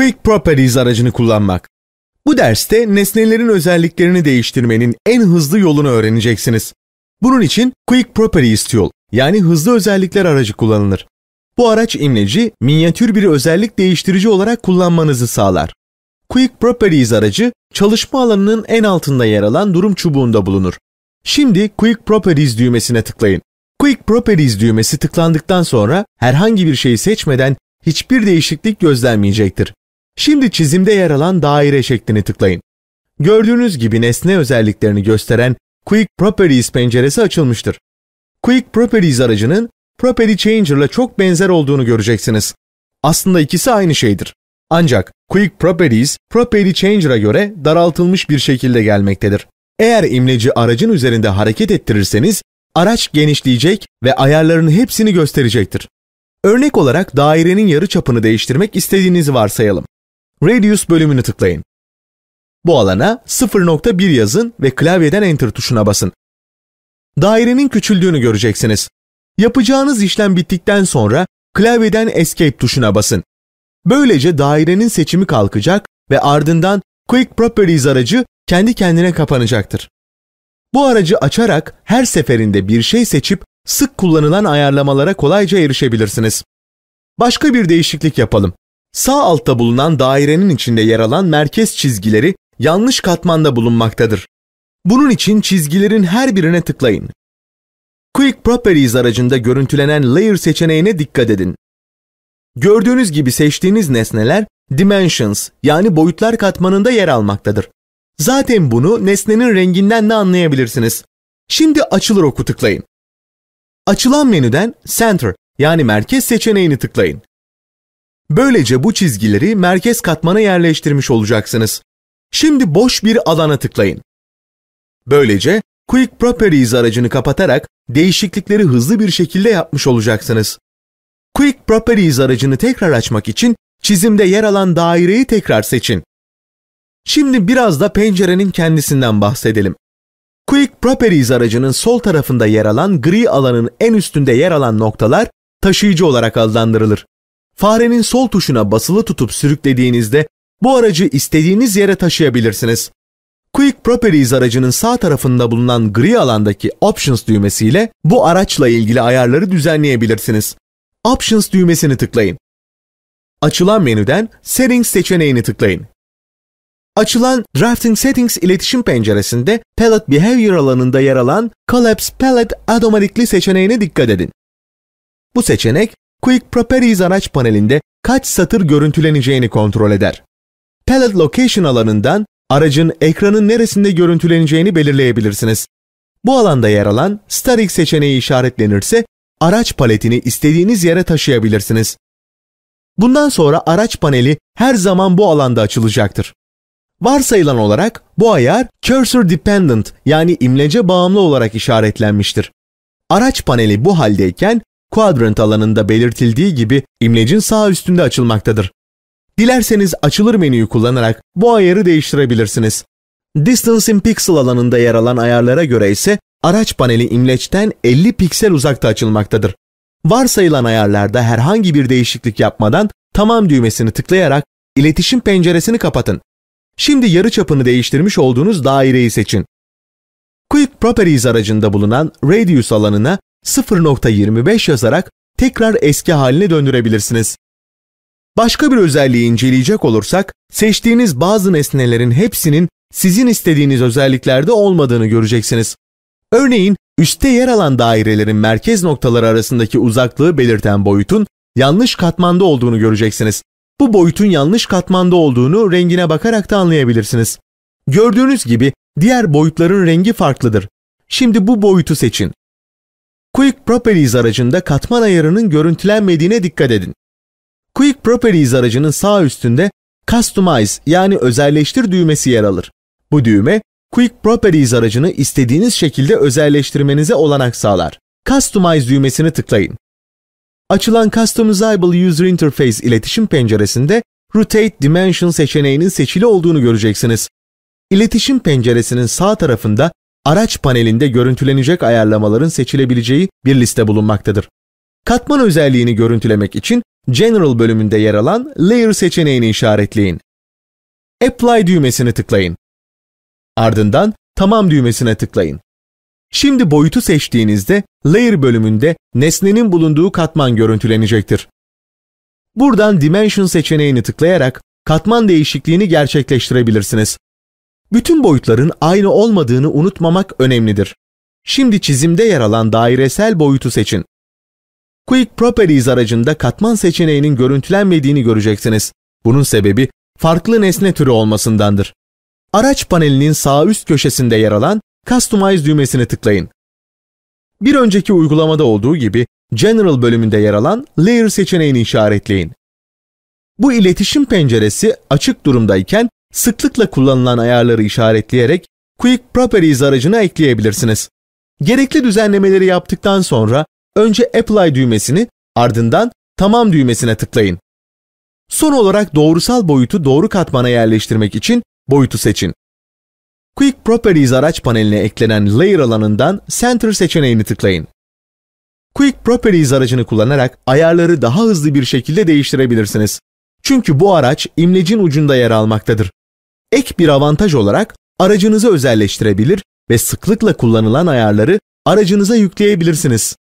Quick Properties aracını kullanmak. Bu derste nesnelerin özelliklerini değiştirmenin en hızlı yolunu öğreneceksiniz. Bunun için Quick Properties Tool yani hızlı özellikler aracı kullanılır. Bu araç imleci, minyatür bir özellik değiştirici olarak kullanmanızı sağlar. Quick Properties aracı, çalışma alanının en altında yer alan durum çubuğunda bulunur. Şimdi Quick Properties düğmesine tıklayın. Quick Properties düğmesi tıklandıktan sonra herhangi bir şeyi seçmeden hiçbir değişiklik gözlenmeyecektir. Şimdi çizimde yer alan daire şeklini tıklayın. Gördüğünüz gibi nesne özelliklerini gösteren Quick Properties penceresi açılmıştır. Quick Properties aracının Property ile çok benzer olduğunu göreceksiniz. Aslında ikisi aynı şeydir. Ancak Quick Properties, Property Changer'a göre daraltılmış bir şekilde gelmektedir. Eğer imleci aracın üzerinde hareket ettirirseniz, araç genişleyecek ve ayarların hepsini gösterecektir. Örnek olarak dairenin yarı çapını değiştirmek istediğinizi varsayalım. Radius bölümünü tıklayın. Bu alana 0.1 yazın ve klavyeden Enter tuşuna basın. Dairenin küçüldüğünü göreceksiniz. Yapacağınız işlem bittikten sonra klavyeden Escape tuşuna basın. Böylece dairenin seçimi kalkacak ve ardından Quick Properties aracı kendi kendine kapanacaktır. Bu aracı açarak her seferinde bir şey seçip sık kullanılan ayarlamalara kolayca erişebilirsiniz. Başka bir değişiklik yapalım. Sağ altta bulunan dairenin içinde yer alan merkez çizgileri yanlış katmanda bulunmaktadır. Bunun için çizgilerin her birine tıklayın. Quick Properties aracında görüntülenen Layer seçeneğine dikkat edin. Gördüğünüz gibi seçtiğiniz nesneler Dimensions yani boyutlar katmanında yer almaktadır. Zaten bunu nesnenin renginden de anlayabilirsiniz. Şimdi açılır oku tıklayın. Açılan menüden Center yani merkez seçeneğini tıklayın. Böylece bu çizgileri merkez katmana yerleştirmiş olacaksınız. Şimdi boş bir alana tıklayın. Böylece Quick Properties aracını kapatarak değişiklikleri hızlı bir şekilde yapmış olacaksınız. Quick Properties aracını tekrar açmak için çizimde yer alan daireyi tekrar seçin. Şimdi biraz da pencerenin kendisinden bahsedelim. Quick Properties aracının sol tarafında yer alan gri alanın en üstünde yer alan noktalar taşıyıcı olarak adlandırılır farenin sol tuşuna basılı tutup sürüklediğinizde bu aracı istediğiniz yere taşıyabilirsiniz. Quick Properties aracının sağ tarafında bulunan gri alandaki Options düğmesiyle bu araçla ilgili ayarları düzenleyebilirsiniz. Options düğmesini tıklayın. Açılan menüden Settings seçeneğini tıklayın. Açılan Drafting Settings iletişim penceresinde Palette Behavior alanında yer alan Collapse Palette Automatically seçeneğine dikkat edin. Bu seçenek Quick Properties araç panelinde kaç satır görüntüleneceğini kontrol eder. Palette Location alanından aracın ekranın neresinde görüntüleneceğini belirleyebilirsiniz. Bu alanda yer alan Static seçeneği işaretlenirse araç paletini istediğiniz yere taşıyabilirsiniz. Bundan sonra araç paneli her zaman bu alanda açılacaktır. Varsayılan olarak bu ayar cursor dependent yani imlece bağımlı olarak işaretlenmiştir. Araç paneli bu haldeyken kuadrant alanında belirtildiği gibi imlecin sağ üstünde açılmaktadır. Dilerseniz açılır menüyü kullanarak bu ayarı değiştirebilirsiniz. Distance in Pixel alanında yer alan ayarlara göre ise araç paneli imleçten 50 piksel uzakta açılmaktadır. Varsayılan ayarlarda herhangi bir değişiklik yapmadan tamam düğmesini tıklayarak iletişim penceresini kapatın. Şimdi yarı çapını değiştirmiş olduğunuz daireyi seçin. Quick Properties aracında bulunan Radius alanına 0.25 yazarak tekrar eski haline döndürebilirsiniz. Başka bir özelliği inceleyecek olursak, seçtiğiniz bazı nesnelerin hepsinin sizin istediğiniz özelliklerde olmadığını göreceksiniz. Örneğin, üstte yer alan dairelerin merkez noktaları arasındaki uzaklığı belirten boyutun yanlış katmanda olduğunu göreceksiniz. Bu boyutun yanlış katmanda olduğunu rengine bakarak da anlayabilirsiniz. Gördüğünüz gibi diğer boyutların rengi farklıdır. Şimdi bu boyutu seçin. Quick Properties aracında katman ayarının görüntülenmediğine dikkat edin. Quick Properties aracının sağ üstünde Customize yani özelleştir düğmesi yer alır. Bu düğme Quick Properties aracını istediğiniz şekilde özelleştirmenize olanak sağlar. Customize düğmesini tıklayın. Açılan Customizable User Interface iletişim penceresinde Rotate Dimension seçeneğinin seçili olduğunu göreceksiniz. İletişim penceresinin sağ tarafında araç panelinde görüntülenecek ayarlamaların seçilebileceği bir liste bulunmaktadır. Katman özelliğini görüntülemek için General bölümünde yer alan Layer seçeneğini işaretleyin. Apply düğmesini tıklayın. Ardından Tamam düğmesine tıklayın. Şimdi boyutu seçtiğinizde Layer bölümünde nesnenin bulunduğu katman görüntülenecektir. Buradan Dimension seçeneğini tıklayarak katman değişikliğini gerçekleştirebilirsiniz. Bütün boyutların aynı olmadığını unutmamak önemlidir. Şimdi çizimde yer alan dairesel boyutu seçin. Quick Properties aracında katman seçeneğinin görüntülenmediğini göreceksiniz. Bunun sebebi farklı nesne türü olmasındandır. Araç panelinin sağ üst köşesinde yer alan Customize düğmesini tıklayın. Bir önceki uygulamada olduğu gibi General bölümünde yer alan Layer seçeneğini işaretleyin. Bu iletişim penceresi açık durumdayken sıklıkla kullanılan ayarları işaretleyerek Quick Properties aracına ekleyebilirsiniz. Gerekli düzenlemeleri yaptıktan sonra önce Apply düğmesini ardından Tamam düğmesine tıklayın. Son olarak doğrusal boyutu doğru katmana yerleştirmek için boyutu seçin. Quick Properties araç paneline eklenen Layer alanından Center seçeneğini tıklayın. Quick Properties aracını kullanarak ayarları daha hızlı bir şekilde değiştirebilirsiniz. Çünkü bu araç imlecin ucunda yer almaktadır ek bir avantaj olarak aracınızı özelleştirebilir ve sıklıkla kullanılan ayarları aracınıza yükleyebilirsiniz.